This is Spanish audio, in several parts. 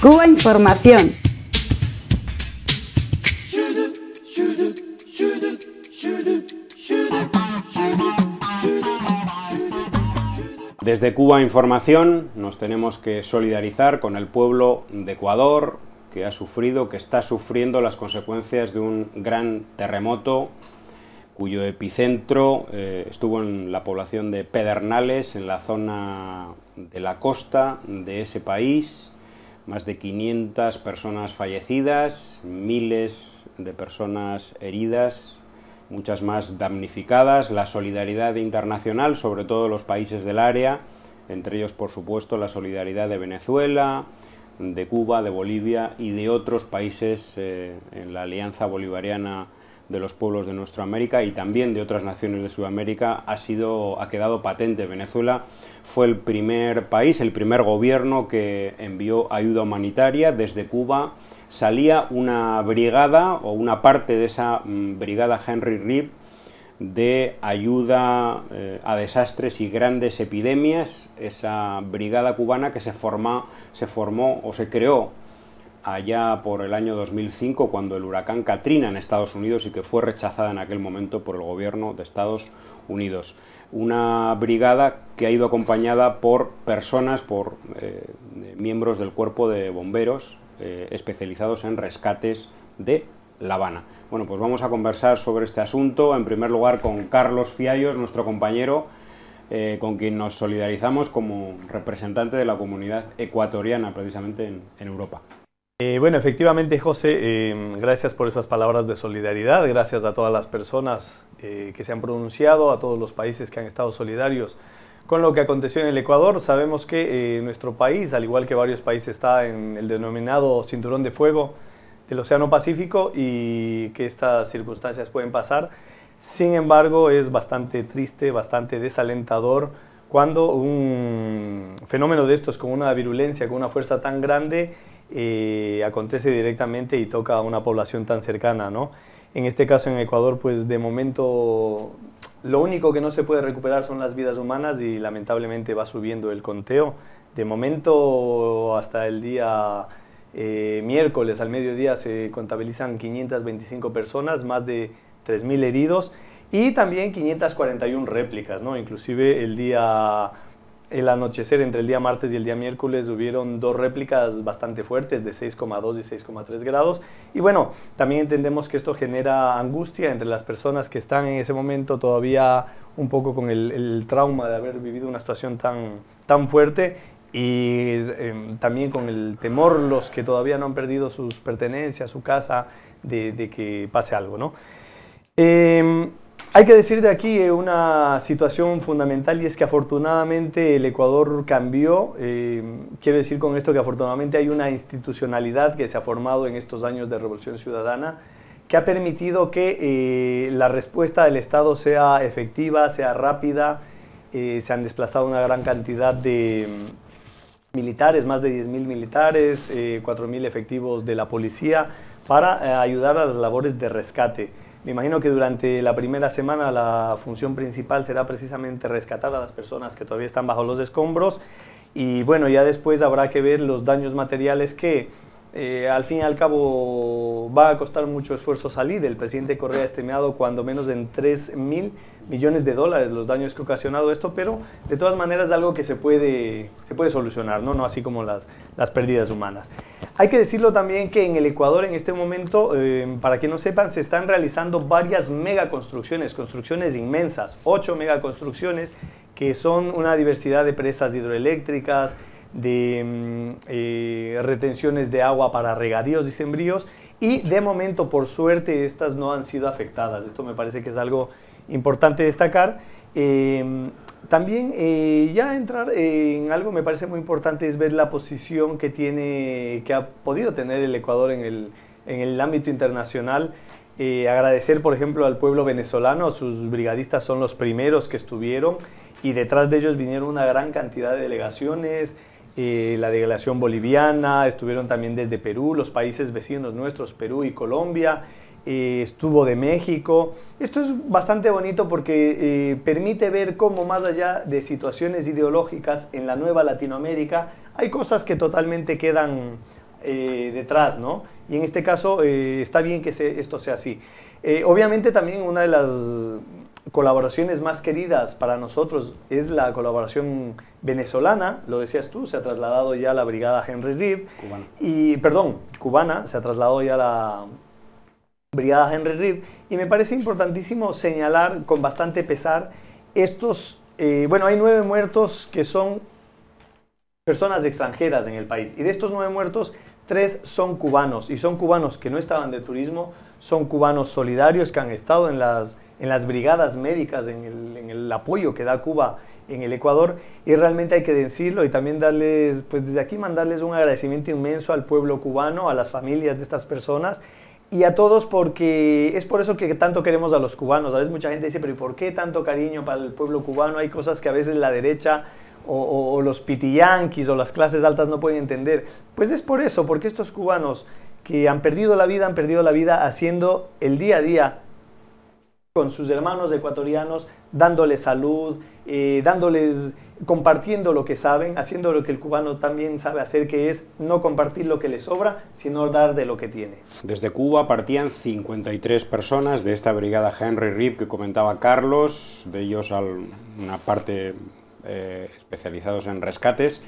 Cuba Información. Desde Cuba Información nos tenemos que solidarizar con el pueblo de Ecuador que ha sufrido, que está sufriendo las consecuencias de un gran terremoto cuyo epicentro eh, estuvo en la población de Pedernales, en la zona de la costa de ese país, más de 500 personas fallecidas, miles de personas heridas, muchas más damnificadas, la solidaridad internacional, sobre todo los países del área, entre ellos por supuesto la solidaridad de Venezuela, de Cuba, de Bolivia y de otros países eh, en la Alianza Bolivariana de los pueblos de nuestra América y también de otras naciones de Sudamérica ha, sido, ha quedado patente. Venezuela fue el primer país, el primer gobierno que envió ayuda humanitaria desde Cuba. Salía una brigada o una parte de esa mm, brigada Henry Reed de ayuda eh, a desastres y grandes epidemias, esa brigada cubana que se, forma, se formó o se creó allá por el año 2005 cuando el huracán Katrina en Estados Unidos y que fue rechazada en aquel momento por el gobierno de Estados Unidos. Una brigada que ha ido acompañada por personas, por eh, miembros del cuerpo de bomberos eh, especializados en rescates de La Habana. Bueno, pues vamos a conversar sobre este asunto, en primer lugar con Carlos Fiallos, nuestro compañero, eh, con quien nos solidarizamos como representante de la comunidad ecuatoriana precisamente en Europa. Eh, bueno, efectivamente, José, em, gracias por esas palabras de solidaridad, gracias a todas las personas eh, que se han pronunciado, a todos los países que han estado solidarios con lo que aconteció en el Ecuador. Sabemos que eh, nuestro país, al igual que varios países, está en el denominado cinturón de fuego del Océano Pacífico y que estas circunstancias pueden pasar. Sin embargo, es bastante triste, bastante desalentador cuando un fenómeno de estos con una virulencia, con una fuerza tan grande, acontece directamente y toca a una población tan cercana, ¿no? En este caso en Ecuador, pues de momento lo único que no se puede recuperar son las vidas humanas y lamentablemente va subiendo el conteo. De momento hasta el día eh, miércoles al mediodía se contabilizan 525 personas, más de 3.000 heridos y también 541 réplicas, ¿no? Inclusive el día el anochecer entre el día martes y el día miércoles hubieron dos réplicas bastante fuertes de 6,2 y 6,3 grados. Y bueno, también entendemos que esto genera angustia entre las personas que están en ese momento todavía un poco con el, trauma de haber vivido una situación tan, tan fuerte y em, también con el temor los que todavía no han perdido sus pertenencias, su casa, de, de que pase algo, ¿no? Eh, hay que decir de aquí eh, una situación fundamental y es que afortunadamente el Ecuador cambió. Eh, quiero decir con esto que afortunadamente hay una institucionalidad que se ha formado en estos años de Revolución Ciudadana que ha permitido que eh, la respuesta del Estado sea efectiva, sea rápida. se han desplazado una gran cantidad de mm, militares, más de 10.000 militares, 4.000 efectivos de la policía para ayudar a las labores de rescate. Me imagino que durante la primera semana la función principal será precisamente rescatar a las personas que todavía están bajo los escombros y bueno, ya después habrá que ver los daños materiales que eh, al fin y al cabo va a costar mucho esfuerzo salir. El presidente Correa ha estimado cuando menos en 3 mil millones de dólares los daños que ha ocasionado esto, pero de todas maneras es algo que se puede, solucionar, ¿no? así como las, pérdidas humanas. Hay que decirlo también que en el Ecuador en este momento, eh, para que no sepan, se están realizando varias megaconstrucciones, construcciones inmensas, 8 megaconstrucciones que son una diversidad de presas hidroeléctricas, de mm, eh, retenciones de agua para regadíos y sembríos y de momento, por suerte, estas no han sido afectadas. Esto me parece que es algo importante destacar. Eh, también eh, ya entrar en algo me parece muy importante es ver la posición que tiene, que ha podido tener el Ecuador en el, en el ámbito internacional. agradecer, por ejemplo, al pueblo venezolano, sus brigadistas son los primeros que estuvieron y detrás de ellos vinieron una gran cantidad de delegaciones, la delegación boliviana, estuvieron también desde Perú, los países vecinos nuestros, Perú y Colombia, estuvo de México. Esto es bastante bonito porque eh, permite ver cómo más allá de situaciones ideológicas en la nueva Latinoamérica, hay cosas que totalmente quedan eh, detrás, ¿no? Y en este caso eh, está bien que esto sea así. obviamente también una de las colaboraciones más queridas para nosotros es la colaboración venezolana, lo decías tú, se ha trasladado ya a la brigada Henry Reeve Y, perdón, cubana, se ha trasladado ya a la brigada Henry Reeve. Y me parece importantísimo señalar con bastante pesar estos, eh, bueno, hay nueve muertos que son personas extranjeras en el país. Y de estos nueve muertos, tres son cubanos. Y son cubanos que no estaban de turismo, son cubanos solidarios que han estado en las, brigadas médicas, en el, en el apoyo que da Cuba en el Ecuador y realmente hay que decirlo y también darles, pues desde aquí mandarles un agradecimiento inmenso al pueblo cubano, a las familias de estas personas y a todos porque es por eso que tanto queremos a los cubanos. A veces mucha gente dice, pero ¿y por qué tanto cariño para el pueblo cubano? Hay cosas que a veces la derecha o, o, o los pitiyanquis o las clases altas no pueden entender. Pues es por eso, porque estos cubanos que han perdido la vida, han perdido la vida haciendo el día a día con sus hermanos ecuatorianos, dándoles salud, eh, dándoles, compartiendo lo que saben, haciendo lo que el cubano también sabe hacer, que es no compartir lo que le sobra, sino dar de lo que tiene. Desde Cuba partían 53 personas de esta brigada Henry Rip que comentaba Carlos, de ellos una parte eh, especializados en rescates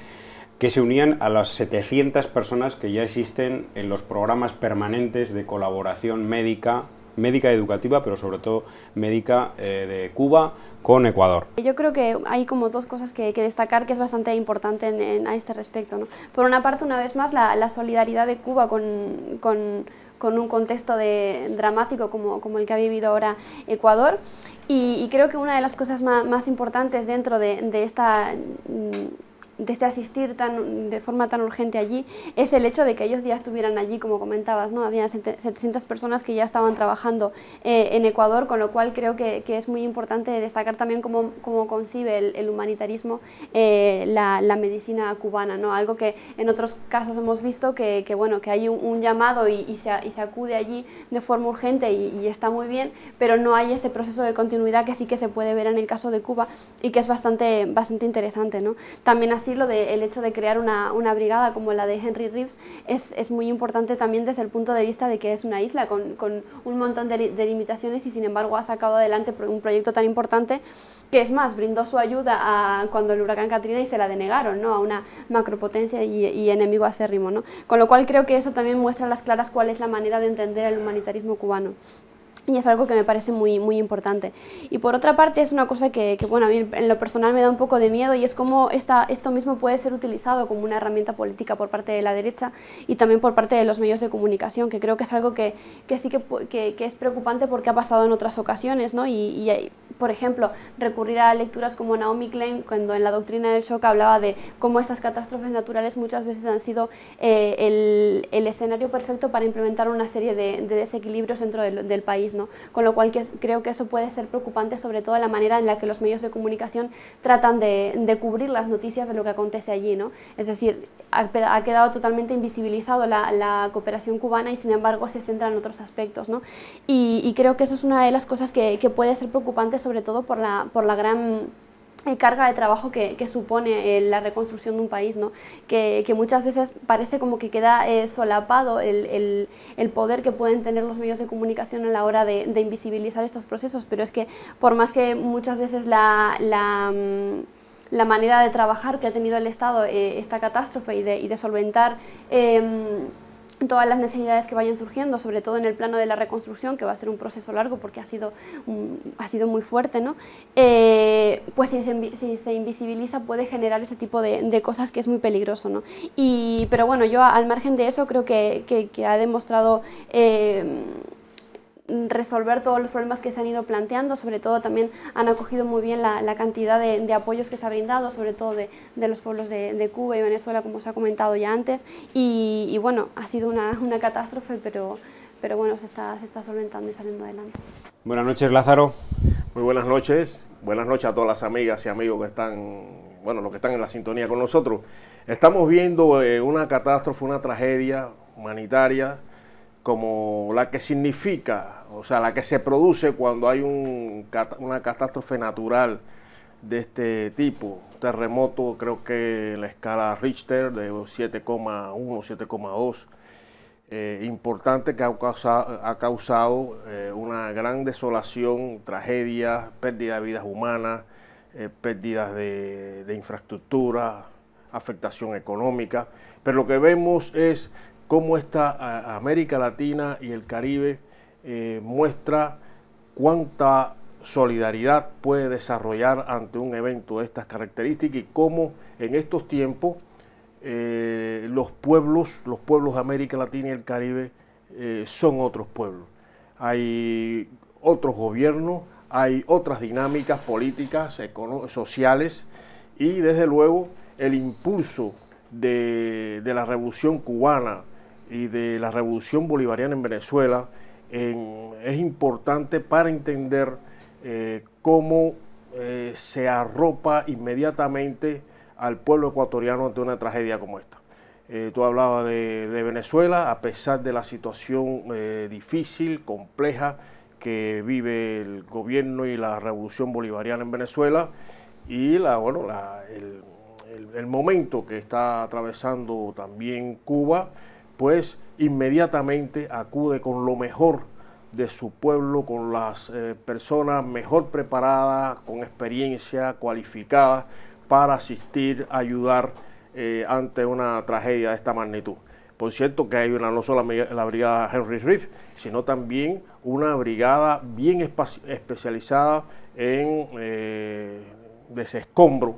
que se unían a las 700 personas que ya existen en los programas permanentes de colaboración médica médica educativa, pero sobre todo médica eh, de Cuba con Ecuador. Yo creo que hay como dos cosas que, que destacar que es bastante importante en, a este respecto. ¿no? Por una parte, una vez más, la, solidaridad de Cuba con, un contexto de, dramático como, como, el que ha vivido ahora Ecuador. Y, creo que una de las cosas más, importantes dentro de esta mm, desde este asistir tan, de forma tan urgente allí es el hecho de que ellos ya estuvieran allí, como comentabas, ¿no? Había 700 personas que ya estaban trabajando eh, en Ecuador, con lo cual creo que, que es muy importante destacar también cómo, concibe el, humanitarismo eh, la, medicina cubana, ¿no? Algo que en otros casos hemos visto que, bueno, que hay un, llamado y, y, se, acude allí de forma urgente y, y está muy bien, pero no hay ese proceso de continuidad que sí que se puede ver en el caso de Cuba y que es bastante, bastante interesante, ¿no? También así el hecho de crear una, brigada como la de Henry Reeves es, muy importante también desde el punto de vista de que es una isla con, un montón de, limitaciones y sin embargo ha sacado adelante un proyecto tan importante que es más, brindó su ayuda a, cuando el huracán Katrina y se la denegaron ¿no? a una macropotencia y, enemigo acérrimo. ¿no? Con lo cual creo que eso también muestra las claras cuál es la manera de entender el humanitarismo cubano. Y es algo que me parece muy, muy importante. Y por otra parte es una cosa que, bueno, a mí en lo personal me da un poco de miedo y es cómo esto mismo puede ser utilizado como una herramienta política por parte de la derecha y también por parte de los medios de comunicación, que creo que es algo que, sí que, que, es preocupante porque ha pasado en otras ocasiones, ¿no? Y, y por ejemplo, recurrir a lecturas como Naomi Klein, cuando en la doctrina del shock hablaba de cómo estas catástrofes naturales muchas veces han sido eh, el, escenario perfecto para implementar una serie de, desequilibrios dentro del, país. ¿no? Con lo cual que, creo que eso puede ser preocupante, sobre todo la manera en la que los medios de comunicación tratan de, cubrir las noticias de lo que acontece allí. ¿no? Es decir, ha, quedado totalmente invisibilizado la, cooperación cubana y sin embargo se centra en otros aspectos. ¿no? Y, creo que eso es una de las cosas que, que puede ser preocupante, sobre todo por la, por la gran eh, carga de trabajo que, supone eh, la reconstrucción de un país, ¿no? que, que, muchas veces parece como que queda eh, solapado el, el, el, poder que pueden tener los medios de comunicación a la hora de, de invisibilizar estos procesos, pero es que por más que muchas veces la, la mm, la manera de trabajar que ha tenido el Estado esta catástrofe y de, y de solventar eh, todas las necesidades que vayan surgiendo, sobre todo en el plano de la reconstrucción, que va a ser un proceso largo porque ha sido, ha sido muy fuerte, ¿no? Eh, pues si se, invisibiliza puede generar ese tipo de, cosas que es muy peligroso. Y, pero bueno, yo al margen de eso creo que, ha demostrado... Eh, resolver todos los problemas que se han ido planteando, sobre todo también han acogido muy bien la, cantidad de, apoyos que se ha brindado, sobre todo de, los pueblos de, Cuba y Venezuela, como se ha comentado ya antes, y, bueno, ha sido una, una catástrofe, pero, pero bueno, se está, se está solventando y saliendo adelante. Buenas noches, Lázaro. Muy buenas noches, buenas noches a todas las amigas y amigos que están, bueno, los que están en la sintonía con nosotros. Estamos viendo eh, una catástrofe, una tragedia humanitaria como la que significa o sea, la que se produce cuando hay una catástrofe natural de este tipo. Terremoto, creo que la escala Richter de 7,1, 7,2. Eh, importante que ha causado, ha causado eh, una gran desolación, tragedia, pérdida de vidas humanas, eh, pérdidas de, infraestructura, afectación económica. Pero lo que vemos es cómo está América Latina y el Caribe eh, muestra cuánta solidaridad puede desarrollar ante un evento de estas características y cómo en estos tiempos eh, los pueblos, los pueblos de América Latina y el Caribe eh, son otros pueblos. Hay otros gobiernos, hay otras dinámicas políticas, sociales y desde luego el impulso de la revolución cubana y de la revolución bolivariana en Venezuela es importante para entender eh, cómo eh, se arropa inmediatamente al pueblo ecuatoriano ante una tragedia como esta. Eh, tú hablabas de, Venezuela, a pesar de la situación difícil, compleja que vive el gobierno y la revolución bolivariana en Venezuela y el momento que está atravesando también Cuba pues inmediatamente acude con lo mejor de su pueblo, con las eh, personas mejor preparadas, con experiencia, cualificadas, para asistir, ayudar eh, ante una tragedia de esta magnitud. Por cierto que hay una, no solo la, brigada Henry Riff, sino también una brigada bien especializada en eh, desescombro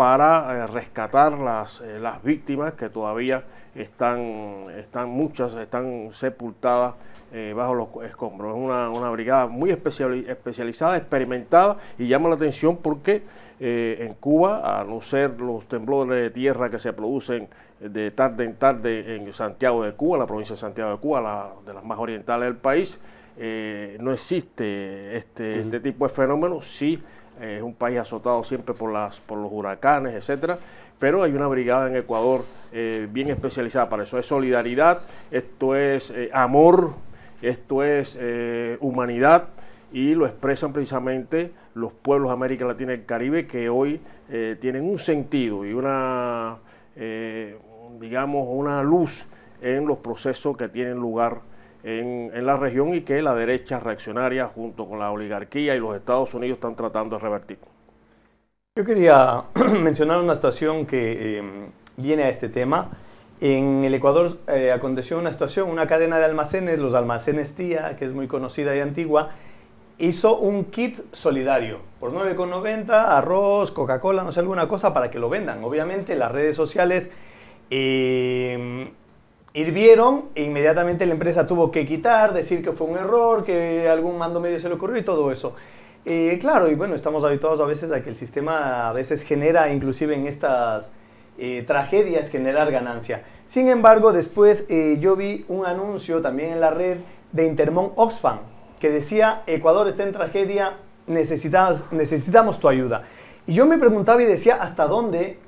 para eh, rescatar las, eh, las víctimas que todavía están, están muchas, están sepultadas eh, bajo los escombros. Es una, brigada muy especial, especializada, experimentada y llama la atención porque en Cuba, a no ser los temblores de tierra que se producen de tarde en tarde en Santiago de Cuba, la provincia de Santiago de Cuba, la, de las más orientales del país, no existe este, este tipo de fenómenos. Sí es un país azotado siempre por, las, por los huracanes, etcétera, pero hay una brigada en Ecuador eh, bien especializada para eso. Es solidaridad, esto es eh, amor, esto es eh, humanidad y lo expresan precisamente los pueblos de América Latina y el Caribe que hoy tienen un sentido y una, digamos, una luz en los procesos que tienen lugar en, la región y que la derecha reaccionaria junto con la oligarquía y los Estados Unidos están tratando de revertir. Yo quería mencionar una situación que em, viene a este tema. En el Ecuador eh, aconteció una situación, una cadena de almacenes, los almacenes Tía, que es muy conocida y antigua, hizo un kit solidario por 9,90, arroz, Coca-Cola, no sé, alguna cosa para que lo vendan. Obviamente las redes sociales em, hirvieron e inmediatamente la empresa tuvo que quitar, decir que fue un error, que algún mando medio se le ocurrió y todo eso. Eh, claro, y bueno, estamos habituados a veces a que el sistema a veces genera, inclusive en estas eh, tragedias, generar ganancia. Sin embargo, después eh, yo vi un anuncio también en la red de Intermón Oxfam que decía, Ecuador está en tragedia, necesitamos tu ayuda. Y yo me preguntaba y decía, ¿hasta dónde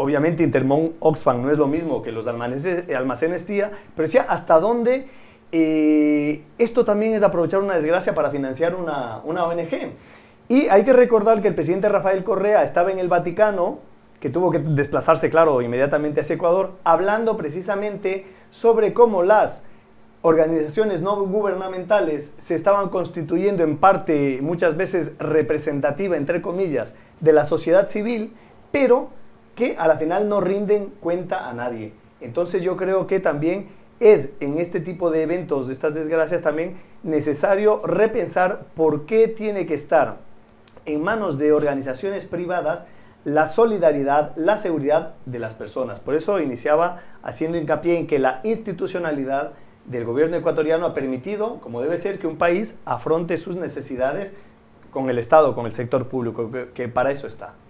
obviamente Intermón Oxfam no es lo mismo que los eh, almacenes, almacenes tía, pero decía hasta dónde eh, esto también es aprovechar una desgracia para financiar una, una ONG. Y hay que recordar que el presidente Rafael Correa estaba en el Vaticano, que tuvo que desplazarse, claro, inmediatamente hacia Ecuador, hablando precisamente sobre cómo las organizaciones no gubernamentales se estaban constituyendo en parte muchas veces representativa, entre comillas, de la sociedad civil, pero que a la final no rinden cuenta a nadie. Entonces yo creo que también es en este tipo de eventos, de estas desgracias también, necesario repensar por qué tiene que estar en manos de organizaciones privadas la solidaridad, la seguridad de las personas. Por eso iniciaba haciendo hincapié en que la institucionalidad del gobierno ecuatoriano ha permitido, como debe ser, que un país afronte sus necesidades con el Estado, con el sector público, que para eso está.